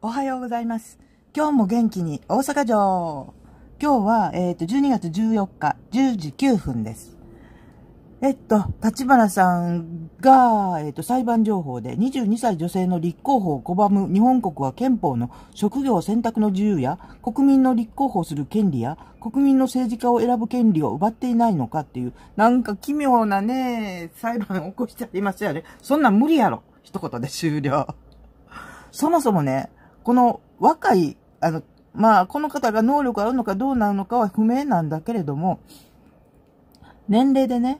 おはようございます。今日も元気に大阪城。今日は、えっ、ー、と、12月14日、10時9分です。えっと、立花さんが、えっと、裁判情報で22歳女性の立候補を拒む日本国は憲法の職業選択の自由や国民の立候補する権利や国民の政治家を選ぶ権利を奪っていないのかっていう、なんか奇妙なね、裁判を起こしちゃいますよね。そんなん無理やろ。一言で終了。そもそもね、この若い、あの、まあ、この方が能力あるのかどうなるのかは不明なんだけれども、年齢でね、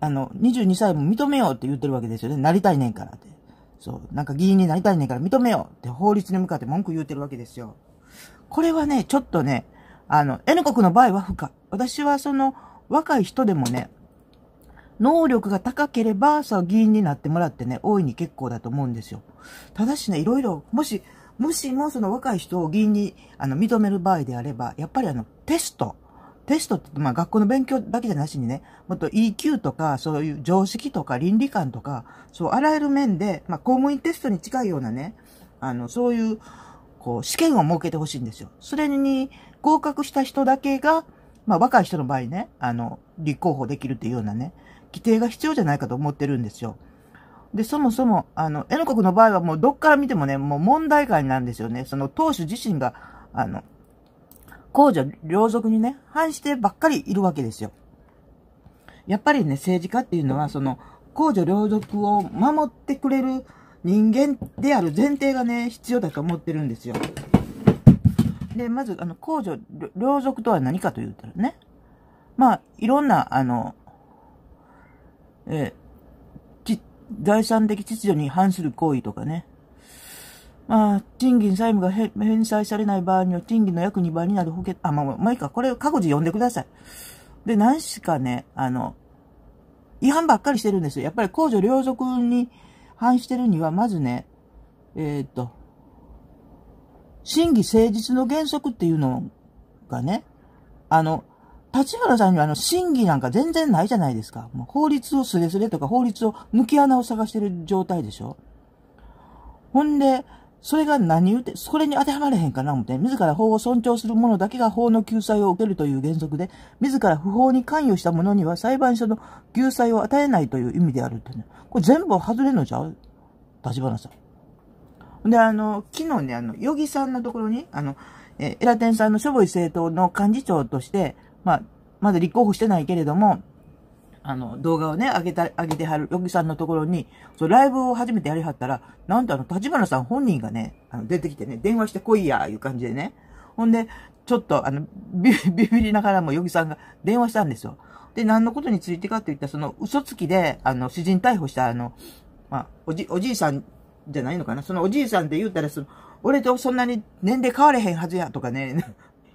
あの、22歳も認めようって言ってるわけですよね。なりたいねんからって。そう。なんか議員になりたいねんから認めようって法律に向かって文句言うてるわけですよ。これはね、ちょっとね、あの、N 国の場合は不可。私はその、若い人でもね、能力が高ければ、さ、議員になってもらってね、大いに結構だと思うんですよ。ただしね、いろいろ、もし、もしもその若い人を議員にあの認める場合であれば、やっぱりあのテスト、テストって、まあ、学校の勉強だけじゃなしにね、もっと EQ とか、そういう常識とか倫理観とか、そう、あらゆる面で、まあ、公務員テストに近いようなね、あの、そういう、こう、試験を設けてほしいんですよ。それに合格した人だけが、まあ、若い人の場合ね、あの、立候補できるっていうようなね、規定が必要じゃないかと思ってるんですよ。で、そもそも、あの、N 国の場合はもうどっから見てもね、もう問題外なんですよね。その当主自身が、あの、公序良俗にね、反してばっかりいるわけですよ。やっぱりね、政治家っていうのは、その、公序良俗を守ってくれる人間である前提がね、必要だと思ってるんですよ。で、まず、あの、公序良俗とは何かと言ったらね、まあ、いろんな、あの、えー財産的秩序に反する行為とかね。まあ、賃金債務が返済されない場合には、賃金の約2倍になる保険、あ、まあ、まあいいか、これ、各自読んでください。で、何しかね、あの、違反ばっかりしてるんですよ。やっぱり公助両俗に反してるには、まずね、えー、っと、審議誠実の原則っていうのがね、あの、立花さんにはあの、審議なんか全然ないじゃないですか。もう法律をすれすれとか法律を抜き穴を探してる状態でしょ。ほんで、それが何言うて、それに当てはまれへんかな思って、自ら法を尊重する者だけが法の救済を受けるという原則で、自ら不法に関与した者には裁判所の救済を与えないという意味であるってね。これ全部外れんのちゃう立花さん。で、あの、昨日ね、あの、ヨギさんのところに、あの、えー、エラテンさんのしょぼい政党の幹事長として、まあ、まだ立候補してないけれども、あの、動画をね、あげた、あげてはる、よギさんのところに、そう、ライブを初めてやりはったら、なんとあの、立花さん本人がね、あの、出てきてね、電話してこいや、いう感じでね。ほんで、ちょっと、あの、ビビビりながらも、よギさんが電話したんですよ。で、何のことについてかって言ったら、その、嘘つきで、あの、主人逮捕した、あの、まあ、おじ、おじいさんじゃないのかな。そのおじいさんで言ったら、その、俺とそんなに年齢変われへんはずや、とかね、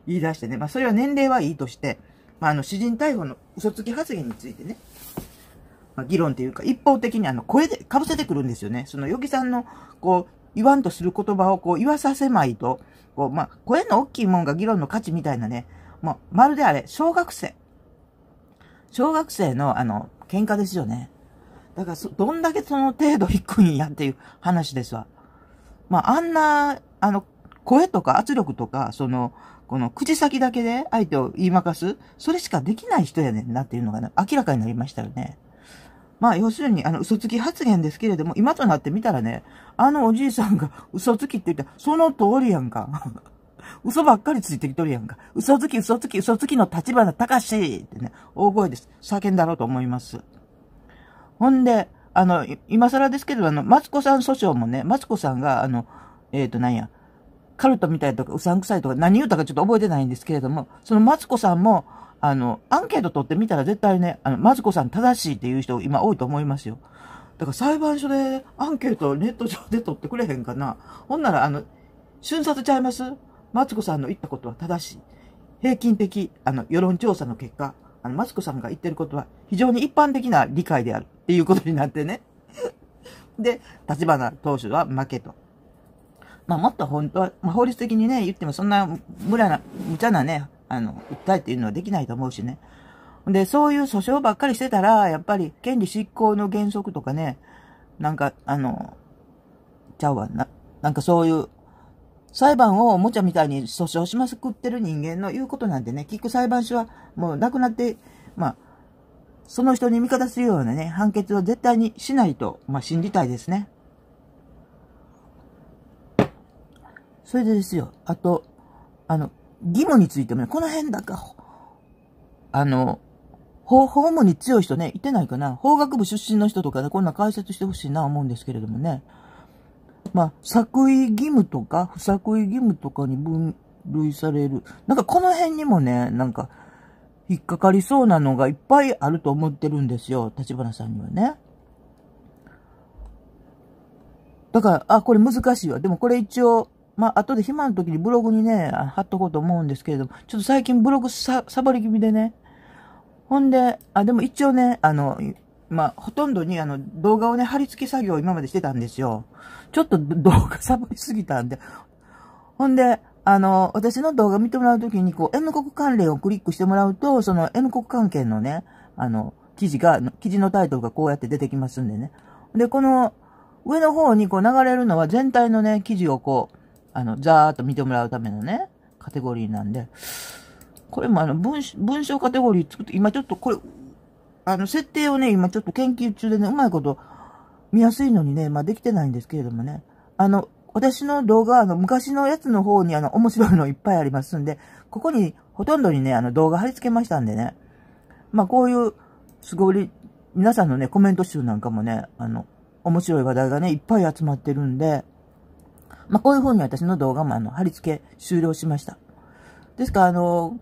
言い出してね、まあ、それは年齢はいいとして、まあ、あの、詩人逮捕の嘘つき発言についてね、まあ、議論というか、一方的にあの、声で、被せてくるんですよね。その、ヨギさんの、こう、言わんとする言葉をこう、言わさせまいと、こう、まあ、声の大きいもんが議論の価値みたいなね、ままるであれ、小学生。小学生の、あの、喧嘩ですよね。だからそ、どんだけその程度低いんやっていう話ですわ。まあ、あんな、あの、声とか圧力とか、その、この口先だけで相手を言いまかす、それしかできない人やねんなっていうのが、ね、明らかになりましたよね。まあ、要するに、あの、嘘つき発言ですけれども、今となってみたらね、あのおじいさんが 嘘つきって言ったら、その通りやんか。嘘ばっかりついてきとるやんか。嘘つき、嘘つき、嘘つきの立花隆ってね、大声です。叫んだろうと思います。ほんで、あの、今更ですけど、あの、マツコさん訴訟もね、マツコさんが、あの、えっ、ー、と、なんや、カルトみたいとか、うさんくさいとか、何言うたかちょっと覚えてないんですけれども、そのマツコさんも、あの、アンケート取ってみたら絶対ね、あの、マツコさん正しいっていう人今多いと思いますよ。だから裁判所でアンケートをネット上で取ってくれへんかな。ほんなら、あの、瞬殺ちゃいますマツコさんの言ったことは正しい。平均的、あの、世論調査の結果、あの、マツコさんが言ってることは非常に一般的な理解であるっていうことになってね。で、立花党首は負けと。まあ、もっと本当は、まあ、法律的にね、言ってもそんな無駄な、無茶なね、あの、訴えっていうのはできないと思うしね。で、そういう訴訟ばっかりしてたら、やっぱり権利執行の原則とかね、なんか、あの、ちゃうわ、な、なんかそういう、裁判をおもちゃみたいに訴訟しますくってる人間の言うことなんでね、聞く裁判所はもうなくなって、まあ、その人に味方するようなね、判決を絶対にしないと、まあ、信じたいですね。それでですよ、あと、あの、義務についてもね、この辺だか、あの、法、法務に強い人ね、いてないかな。法学部出身の人とかでこんな解説してほしいな思うんですけれどもね。まあ、作為義務とか、不作為義務とかに分類される。なんかこの辺にもね、なんか、引っかかりそうなのがいっぱいあると思ってるんですよ。立花さんにはね。だから、あ、これ難しいわ。でもこれ一応、まあ、後で暇の時にブログにね、貼っとこうと思うんですけれども、ちょっと最近ブログさ、サボり気味でね。ほんで、あ、でも一応ね、あの、まあ、ほとんどにあの、動画をね、貼り付け作業を今までしてたんですよ。ちょっと動画サボりすぎたんで。ほんで、あの、私の動画見てもらうときに、こう、N 国関連をクリックしてもらうと、その N 国関係のね、あの、記事が、記事のタイトルがこうやって出てきますんでね。で、この、上の方にこう流れるのは全体のね、記事をこう、あの、ざーっと見てもらうためのね、カテゴリーなんで、これもあの文、文章カテゴリー作って、今ちょっとこれ、あの、設定をね、今ちょっと研究中でね、うまいこと見やすいのにね、まあできてないんですけれどもね、あの、私の動画、あの、昔のやつの方にあの、面白いのいっぱいありますんで、ここにほとんどにね、あの、動画貼り付けましたんでね、まあこういう、すごい、皆さんのね、コメント集なんかもね、あの、面白い話題がね、いっぱい集まってるんで、まあ、こういううに私の動画もあの、貼り付け終了しました。ですから、あの、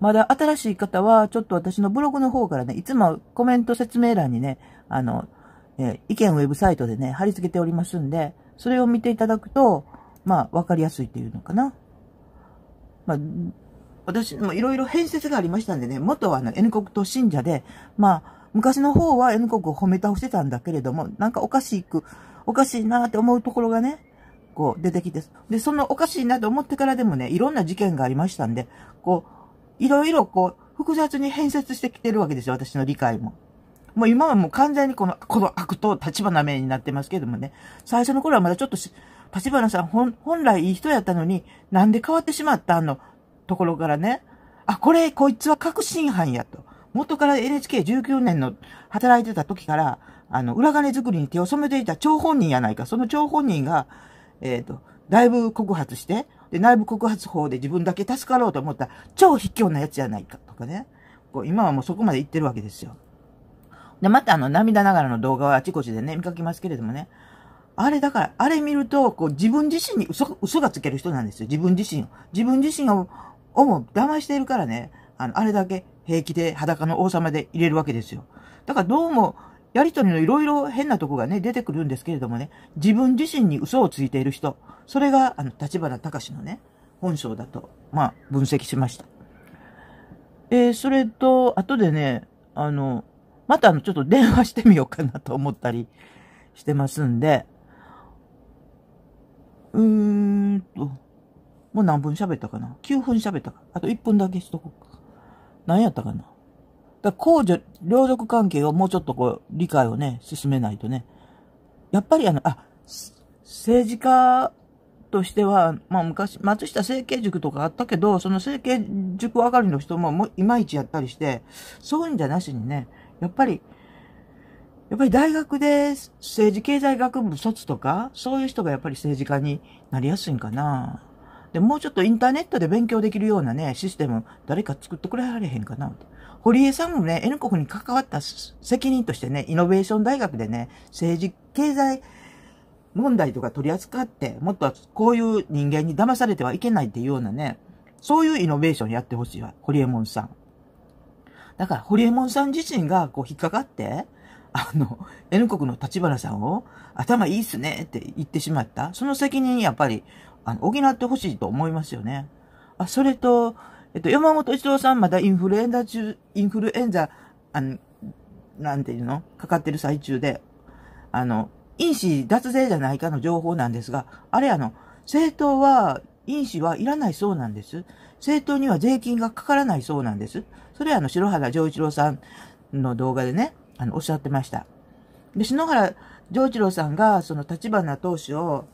まだ新しい方は、ちょっと私のブログの方からね、いつもコメント説明欄にね、あの、え意見ウェブサイトでね、貼り付けておりますんで、それを見ていただくと、まあ、わかりやすいっていうのかな。まあ、私もいろいろ変説がありましたんでね、元はあの N 国と信者で、まあ、昔の方は N 国を褒め倒してたんだけれども、なんかおかしく、おかしいなって思うところがね、こう、出てきて、で、そのおかしいなと思ってからでもね、いろんな事件がありましたんで、こう、いろいろこう、複雑に変節してきてるわけですよ、私の理解も。もう今はもう完全にこの、この悪党、立花名になってますけどもね、最初の頃はまだちょっとし、立花さん本、本来いい人やったのに、なんで変わってしまったの、ところからね、あ、これ、こいつは確信犯やと。元から NHK19 年の働いてた時から、あの、裏金作りに手を染めていた張本人やないか。その張本人が、えっ、ー、と、内部告発して、で、内部告発法で自分だけ助かろうと思った超卑怯なやつじゃないかとかね。こう今はもうそこまで言ってるわけですよ。で、またあの、涙ながらの動画はあちこちでね、見かけますけれどもね。あれだから、あれ見ると、こう自分自身に嘘、嘘がつける人なんですよ。自分自身を。自分自身を、をも騙しているからね、あの、あれだけ平気で裸の王様で入れるわけですよ。だからどうも、やりとりのいろいろ変なとこがね、出てくるんですけれどもね、自分自身に嘘をついている人、それが、あの、立花隆のね、本性だと、まあ、分析しました。えー、それと、後でね、あの、またあの、ちょっと電話してみようかなと思ったりしてますんで、うーんと、もう何分喋ったかな ?9 分喋ったか。あと1分だけしとこうか。何やったかなだ公女、両族関係をもうちょっとこう、理解をね、進めないとね。やっぱりあの、あ、政治家としては、まあ昔、松下政経塾とかあったけど、その政経塾上がりの人ももいまいちやったりして、そういうんじゃなしにね、やっぱり、やっぱり大学で政治経済学部卒とか、そういう人がやっぱり政治家になりやすいんかな。で、もうちょっとインターネットで勉強できるようなね、システム、誰か作ってくれられへんかな。堀江さんもね、N 国に関わった責任としてね、イノベーション大学でね、政治、経済問題とか取り扱って、もっとこういう人間に騙されてはいけないっていうようなね、そういうイノベーションやってほしいわ、堀江門さん。だから、堀江門さん自身がこう引っかかって、あの、N 国の立花さんを頭いいっすねって言ってしまった。その責任やっぱり、あの、補ってほしいと思いますよね。あ、それと、えっと、山本一郎さんまだインフルエンザ中、インフルエンザ、あの、なんていうのかかってる最中で、あの、因子脱税じゃないかの情報なんですが、あれあの、政党は、因子はいらないそうなんです。政党には税金がかからないそうなんです。それはあの、篠原丈一郎さんの動画でね、あの、おっしゃってました。で、篠原丈一郎さんが、その立花投資を、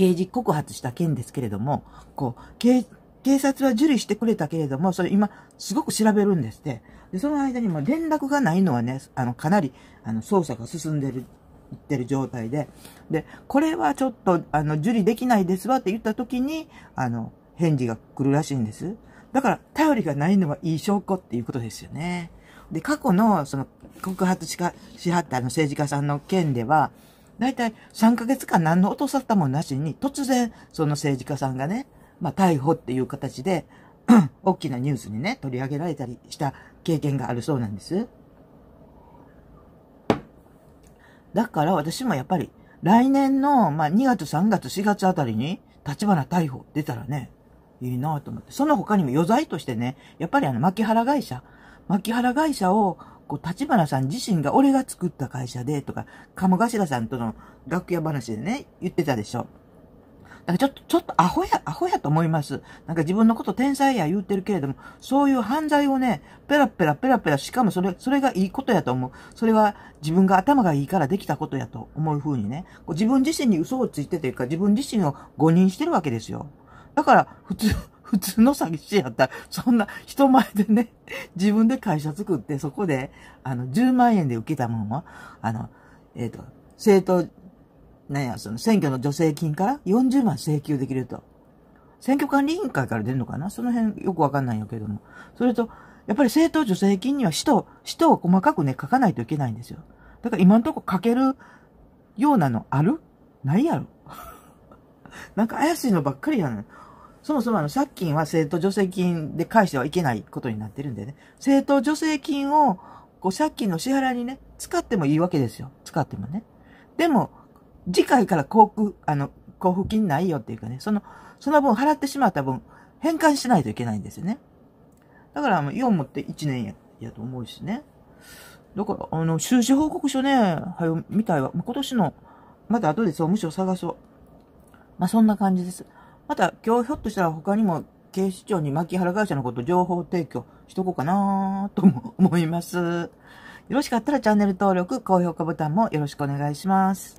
刑事告発した件ですけれども、こう、警、警察は受理してくれたけれども、それ今、すごく調べるんですって。で、その間にも連絡がないのはね、あの、かなり、あの、捜査が進んでる、いってる状態で。で、これはちょっと、あの、受理できないですわって言った時に、あの、返事が来るらしいんです。だから、頼りがないのはいい証拠っていうことですよね。で、過去の、その、告発しか、しはったあの政治家さんの件では、大体3ヶ月間何の音ったもなしに、突然、その政治家さんがね、まあ、逮捕っていう形で、大きなニュースにね、取り上げられたりした経験があるそうなんです。だから私もやっぱり、来年の、まあ、2月、3月、4月あたりに、立花逮捕出たらね、いいなと思って。その他にも余罪としてね、やっぱりあの、牧原会社、牧原会社をこう、立花さん自身が俺が作った会社で、とか、鴨頭さんとの楽屋話でね、言ってたでしょ。だからちょっと、ちょっとアホや、アホやと思います。なんか自分のこと天才や言うてるけれども、そういう犯罪をね、ペラペラペラペラ、しかもそれ、それがいいことやと思う。それは自分が頭がいいからできたことやと思う風にね、自分自身に嘘をついてというか、自分自身を誤認してるわけですよ。だから、普通、普通の詐欺師やったら、そんな人前でね、自分で会社作って、そこで、あの、10万円で受けたもんは、あの、えっ、ー、と、政党、なんや、その選挙の助成金から40万請求できると。選挙管理委員会から出るのかなその辺よくわかんないんやけども。それと、やっぱり政党助成金には使途、使途を細かくね、書かないといけないんですよ。だから今んとこ書けるようなのあるないやろ。なんか怪しいのばっかりやねん。そもそもあの、借金は政党助成金で返してはいけないことになってるんでね。政党助成金を、こう、借金の支払いにね、使ってもいいわけですよ。使ってもね。でも、次回から交付、あの、交付金ないよっていうかね、その、その分払ってしまった分、返還しないといけないんですよね。だから、もう、4もって1年や、やと思うしね。だから、あの、収支報告書ね、はよ、みたいは、今年の、また後で総務省探そう。まあ、そんな感じです。また今日ひょっとしたら他にも警視庁に牧原会社のこと情報提供しとこうかなとも思います。よろしかったらチャンネル登録、高評価ボタンもよろしくお願いします。